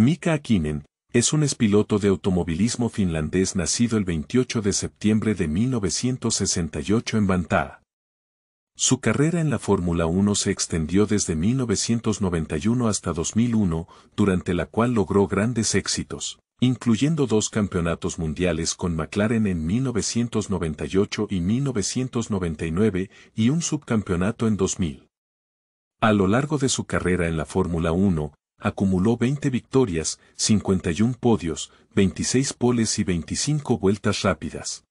Mika Akinen, es un expiloto de automovilismo finlandés nacido el 28 de septiembre de 1968 en Vantaa. Su carrera en la Fórmula 1 se extendió desde 1991 hasta 2001, durante la cual logró grandes éxitos, incluyendo dos campeonatos mundiales con McLaren en 1998 y 1999 y un subcampeonato en 2000. A lo largo de su carrera en la Fórmula 1, acumuló 20 victorias, 51 podios, 26 poles y 25 vueltas rápidas.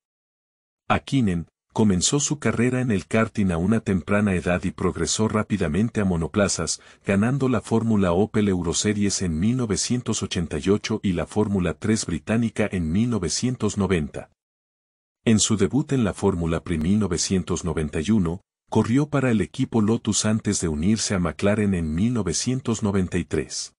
Akinen comenzó su carrera en el karting a una temprana edad y progresó rápidamente a monoplazas, ganando la Fórmula Opel Euroseries en 1988 y la Fórmula 3 británica en 1990. En su debut en la Fórmula Prix 1991, corrió para el equipo Lotus antes de unirse a McLaren en 1993.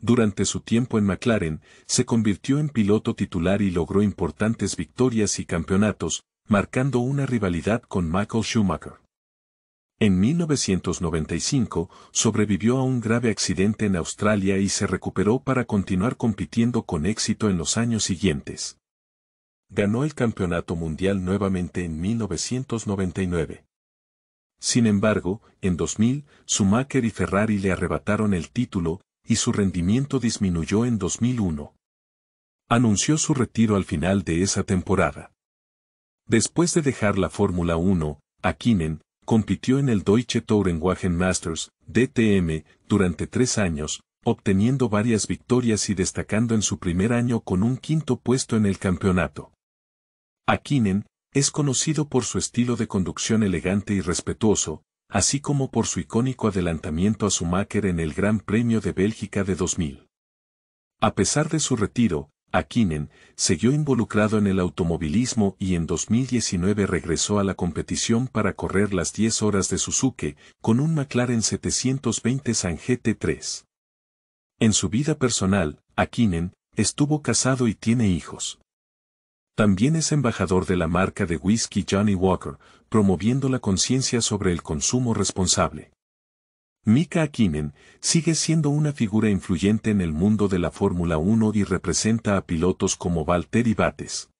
Durante su tiempo en McLaren, se convirtió en piloto titular y logró importantes victorias y campeonatos, marcando una rivalidad con Michael Schumacher. En 1995, sobrevivió a un grave accidente en Australia y se recuperó para continuar compitiendo con éxito en los años siguientes. Ganó el Campeonato Mundial nuevamente en 1999. Sin embargo, en 2000, Schumacher y Ferrari le arrebataron el título, y su rendimiento disminuyó en 2001. Anunció su retiro al final de esa temporada. Después de dejar la Fórmula 1, Akinen compitió en el Deutsche Tourenwagen Masters, DTM, durante tres años, obteniendo varias victorias y destacando en su primer año con un quinto puesto en el campeonato. Akinen es conocido por su estilo de conducción elegante y respetuoso, así como por su icónico adelantamiento a Schumacher en el Gran Premio de Bélgica de 2000. A pesar de su retiro, Akinen siguió involucrado en el automovilismo y en 2019 regresó a la competición para correr las 10 horas de Suzuki con un McLaren 720 San GT3. En su vida personal, Akinen estuvo casado y tiene hijos. También es embajador de la marca de whisky Johnny Walker, promoviendo la conciencia sobre el consumo responsable. Mika Akinen sigue siendo una figura influyente en el mundo de la Fórmula 1 y representa a pilotos como Valtteri Bates.